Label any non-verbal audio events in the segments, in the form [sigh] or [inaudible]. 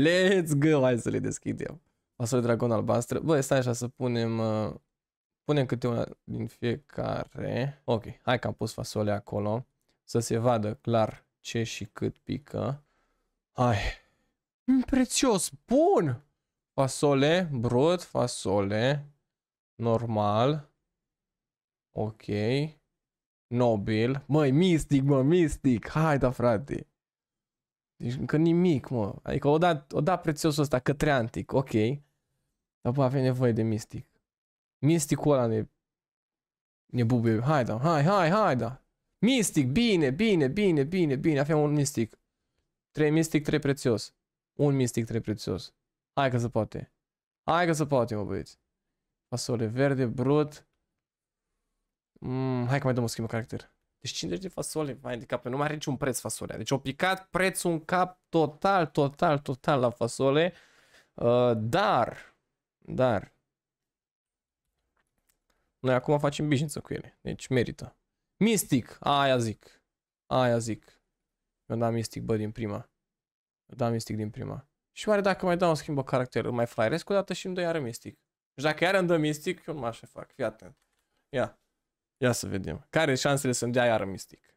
Let's go! Hai să le deschidem. de dragon albastră. Băi, stai așa să punem... Uh, punem câte una din fiecare. Ok, hai că am pus fasole acolo. Să se vadă clar ce și cât pică. Hai. Mm, prețios, bun! Fasole, brut, fasole. Normal. Ok. Nobil. Măi, mistic, mă, mistic. Hai da, frate. Deci încă nimic, mă. Adică o dat, o dat prețiosul ăsta către antic, ok. Dar bă, avem nevoie de mistic. Misticul ăla ne, ne bubuie. Hai da, hai, hai, hai da. Mistic, bine, bine, bine, bine, bine. Avem un mistic. Trei mistic, trei prețios. Un mistic, trei prețios. Hai că se poate. Hai că se poate, mă băieți. Fasole verde, brut. Mm, hai că mai dăm o schimbă caracter. Deci 50 de fasole, mai de cap nu mai are niciun preț fasolea. Deci au picat prețul în cap total, total, total la fasole. Uh, dar, dar, noi acum facem bișință cu ele, deci merită. Mystic, aia zic, aia zic. Eu n-am Mystic, bă, din prima. Eu dam Mystic din prima. Și oare dacă mai dau un schimbă caracter, îl mai fraieresc o dată și îmi dă iară Mystic. Și dacă iară îmi dă Mystic, eu nu mai așa fac, fii atent. Ia. Yeah. Ia să vedem. Care șansele să-mi dea iară mistic?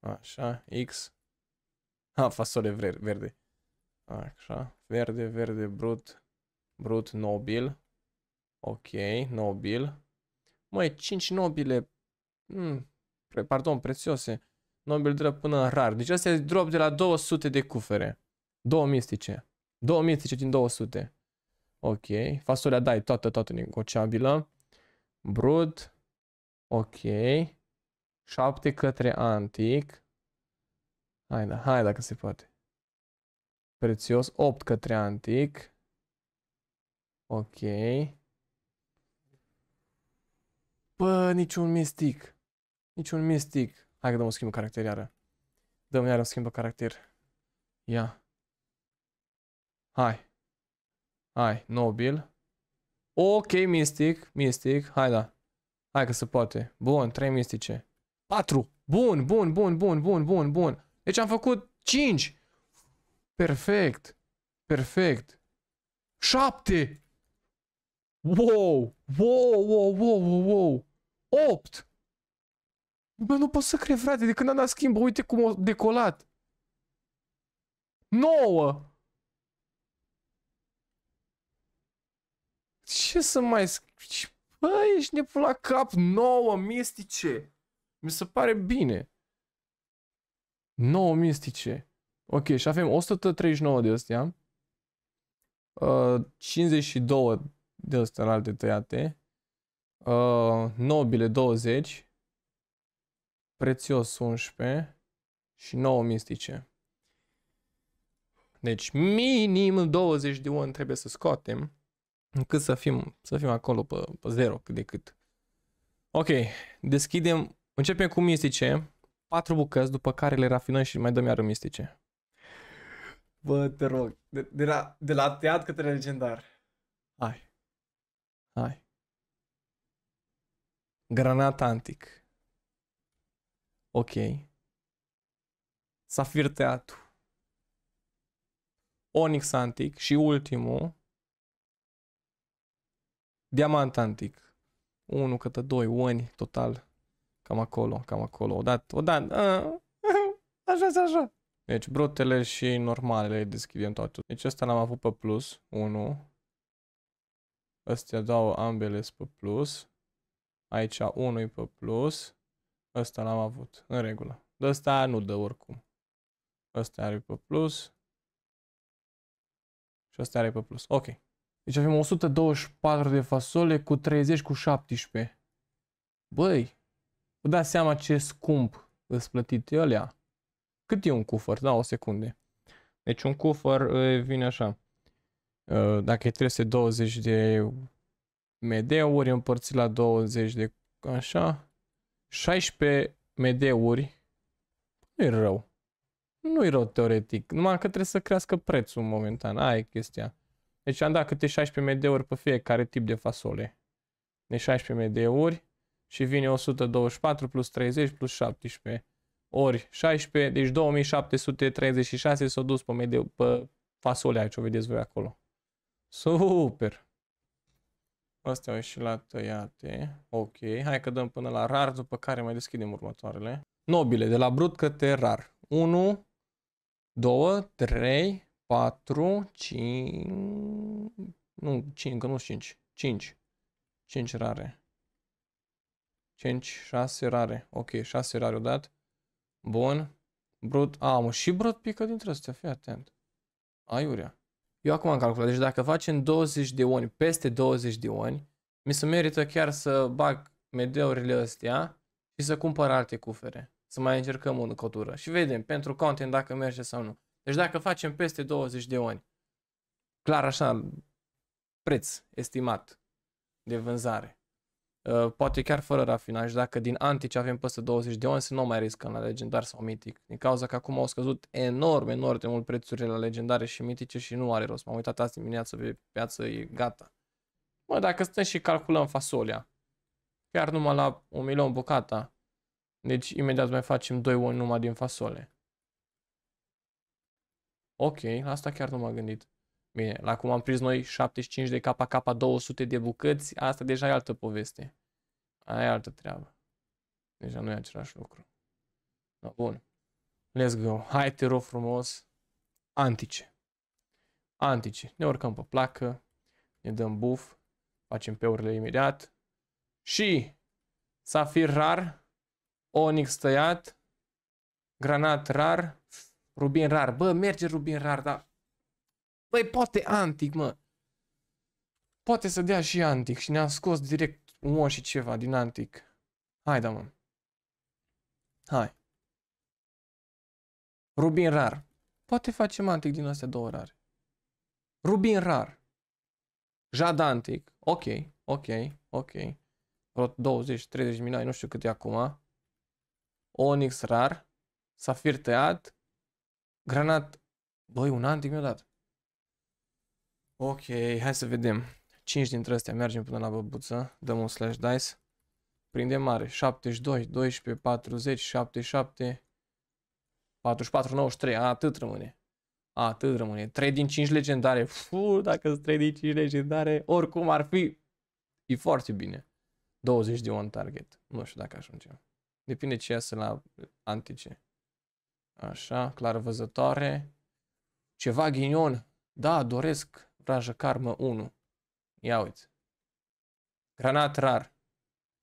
Așa, X. Ha, fasole verde. Așa, verde, verde, brut, brut, nobil. Ok, nobil. Măi, 5 nobile, Hmm, pre, pardon, prețioase. Nobil drop până rar. Deci asta e drop de la 200 de cufere. Două mistice. Două mistice din 200. Ok, fasolea dai toată, toată negociabilă. Brut. Ok. 7 către antic. Hai, da, hai dacă se poate. Prețios. 8 către antic. Ok. Bă, niciun mistic. Niciun mistic. Hai că dăm o schimbă caracter iară. Dăm iară o schimbă caracter. Ia. Hai. Hai, nobil. Ok, mistic, mistic, hai da. Hai că se poate. Bun, 3 mistice. 4. Bun, bun, bun, bun, bun, bun, bun. Deci am făcut 5. Perfect. Perfect. 7. Wow, wow, wow, wow, wow, wow. 8. Bă, nu pot să cred, frate, de când am dat schimbă, uite cum a decolat. 9. ce să mai scriu? Bă, ești nebun la cap, nouă mistice. Mi se pare bine. Nouă mistice. Ok, și avem 139 de astea. Uh, 52 de astea în alte tăiate. Uh, nobile 20. Prețios 11. Și 9 mistice. Deci minim 20 de uni trebuie să scoatem încât să fim, să fim acolo pe, pe zero cât de cât. Ok, deschidem, începem cu mistice, patru bucăți, după care le rafinăm și mai dăm iară mistice. Bă, te rog, de, de, la, de la teat către legendar. Hai. Hai. Granat antic. Ok. Safir teatru. Onyx antic și ultimul, Diamant antic. 1 câte 2 oni total. Cam acolo, cam acolo. Odată, odată. [laughs] Așa, așa, așa. Deci brutele și normalele deschidem toate. Deci ăsta l-am avut pe plus, 1. Astea dau ambele pe plus. Aici 1 pe plus. Ăsta l-am avut, în regulă. De ăsta nu dă oricum. Ăsta are pe plus. Și ăsta are pe plus. Ok. Deci avem 124 de fasole cu 30 cu 17. Băi, vă dați seama ce scump îți plătit alea. Cât e un cufăr? Da, o secunde. Deci un cufăr vine așa. Dacă e 320 de MD-uri împărțit la 20 de așa, 16 MD-uri, nu i rău. Nu i rău teoretic, numai că trebuie să crească prețul momentan, aia e chestia. Deci am dat câte 16 MD-uri pe fiecare tip de fasole. De 16 MD-uri și vine 124 plus 30 plus 17 ori 16, deci 2736 s-au dus pe, mediu, pe fasolea ce o vedeți voi acolo. Super! Astea au și la tăiate. Ok, hai că dăm până la rar, după care mai deschidem următoarele. Nobile, de la brut către rar. 1, 2, 3, 4, 5, nu, 5, încă nu 5, 5, 5 rare. 5, 6 rare, ok, 6 rare o dat, Bun. Brut, a, mă, și brut pică dintre astea, fii atent. Aiurea. Eu acum am calculat, deci dacă facem 20 de oni, peste 20 de oni, mi se merită chiar să bag medeurile astea și să cumpăr alte cufere. Să mai încercăm o cotură și vedem pentru content dacă merge sau nu. Deci dacă facem peste 20 de ani, clar așa, preț estimat de vânzare, uh, poate chiar fără rafinaj, dacă din antici avem peste 20 de ani, să nu mai riscăm la legendar sau mitic. Din cauza că acum au scăzut enorm, enorm de mult prețurile la legendare și mitice și nu are rost. M-am uitat azi dimineață pe piață, e gata. Mă, dacă stăm și calculăm fasolea, chiar numai la un milion bucata, deci imediat mai facem 2 ori numai din fasole. Ok, la asta chiar nu m-am gândit. Bine, la cum am prins noi 75 de KK, 200 de bucăți, asta deja e altă poveste. Aia e altă treabă. Deja nu e același lucru. Da, bun. Let's go. Hai, te rog frumos. Antice. Antice. Ne urcăm pe placă. Ne dăm buf. Facem peurile imediat. Și safir rar. Onyx tăiat. Granat rar. Rubin rar. Bă, merge Rubin rar, dar... Băi, poate antic, mă. Poate să dea și antic și ne-am scos direct un și ceva din antic. Hai, da, mă. Hai. Rubin rar. Poate facem antic din astea două rare. Rubin rar. Jad antic. Ok, ok, ok. Vreo 20-30 milioane, nu știu cât e acum. Onyx rar. Safir tăiat. Granat. Băi, un antic mi-a dat. Ok, hai să vedem. 5 dintre astea mergem până la băbuță. Dăm un slash dice. Prinde mare. 72, 12, 40, 77, 44, 93. Atât rămâne. Atât rămâne. 3 din 5 legendare. Fu, dacă sunt 3 din 5 legendare, oricum ar fi. E foarte bine. 20 de on target. Nu știu dacă ajungem. Depinde ce iasă la antice. Așa, clar văzătoare. Ceva ghinion. Da, doresc vrajă karmă 1. Ia uite. Granat rar.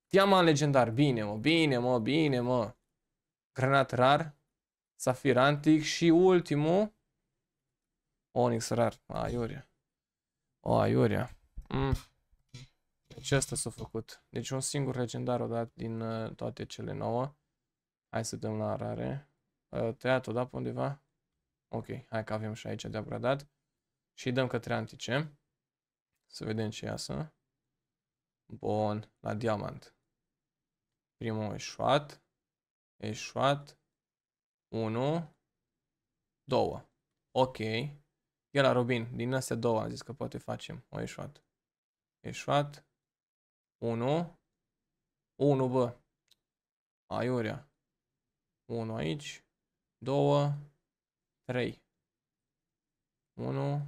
Diamant legendar. Bine, mă, bine, mă, bine, mă. Granat rar. Safir antic și ultimul. Onyx rar. Aiurea. O, aiurea. Mm. Deci asta s-a făcut. Deci un singur legendar odată din uh, toate cele nouă. Hai să dăm la arare. Uh, Tăiat-o, da, pe undeva? Ok, hai că avem și aici de upgradat. Și dăm către antice. Să vedem ce iasă. Bun, la diamant. Primul eșuat. Eșuat. 1. 2. Ok. E la Robin. Din astea două am zis că poate facem o eșuat. Eșuat. 1. 1, bă. Aiurea. 1 aici. 2, 3. 1,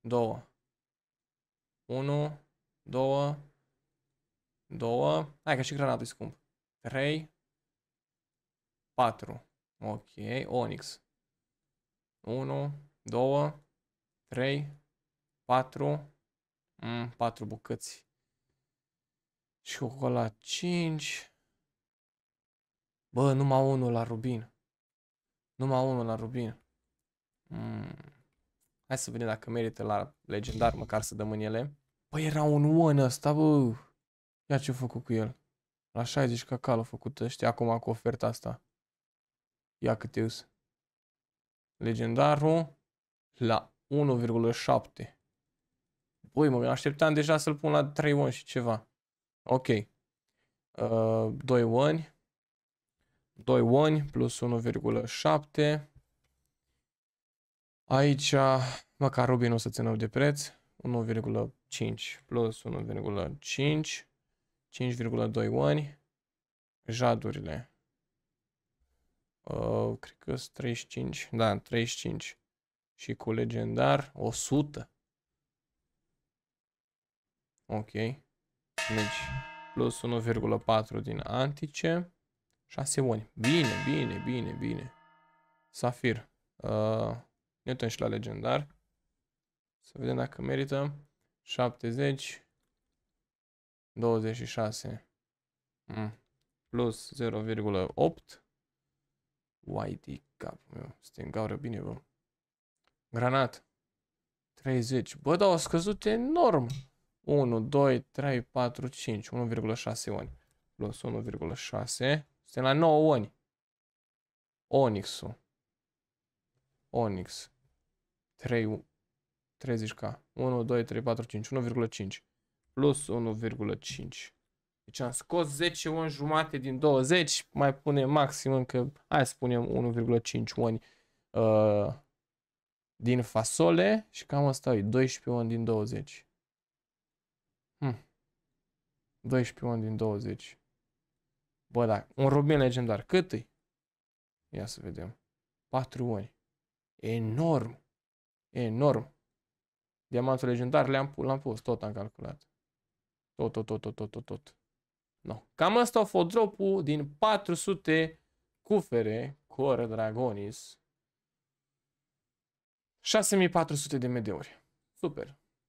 2. 1, 2, 2. Hai că și granatul e scump. 3, 4. Ok, Onyx. 1, 2, 3, 4. 4 bucăți. Și cu 5. Bă, numai unul la rubin. Numai unul la rubin. Mm. Hai să vedem dacă merită la legendar măcar să dăm în ele. Păi era un one ăsta, bă. Ia ce-a făcut cu el. La 60 cacal a făcut ăștia acum cu oferta asta. Ia câte us. Legendarul la 1,7. Băi, mă mi așteptam deja să-l pun la 3 1 și ceva. Ok. Uh, 2 1 2 ONI plus 1,7. Aici, măcar nu o să țină de preț. 1,5 plus 1,5. 5,2 ONI. Jadurile. Uh, cred că sunt 35. Da, 35. Și cu legendar 100. Ok. Deci plus 1,4 din antice. 6 oni. Bine, bine, bine, bine. Safir. Uh, ne uităm și la legendar. Să vedem dacă merită. 70. 26. Mm. Plus 0,8. Whitey capul meu. Suntem gaură bine, bă. Granat. 30. Bă, dar au scăzut enorm. 1, 2, 3, 4, 5. 1,6 oni. Plus 1,6. Suntem la 9 oni. Onyx-ul. Onyx. 3, 30k. 1, 2, 3, 4, 5. 1,5. Plus 1,5. Deci am scos 10 oni jumate din 20. Mai punem maxim încă, hai să punem 1,5 oni uh, din fasole. Și cam asta e 12 oni din 20. Hmm. 12 ani din 20. Bă, da, un rubin legendar. Cât e? Ia să vedem. 4 ori. Enorm. Enorm. Diamantul legendar le-am l-am pus, tot am calculat. Tot, tot, tot, tot, tot, tot, tot. No. Cam asta a fost drop din 400 cufere Core Dragonis. 6400 de medeuri. Super.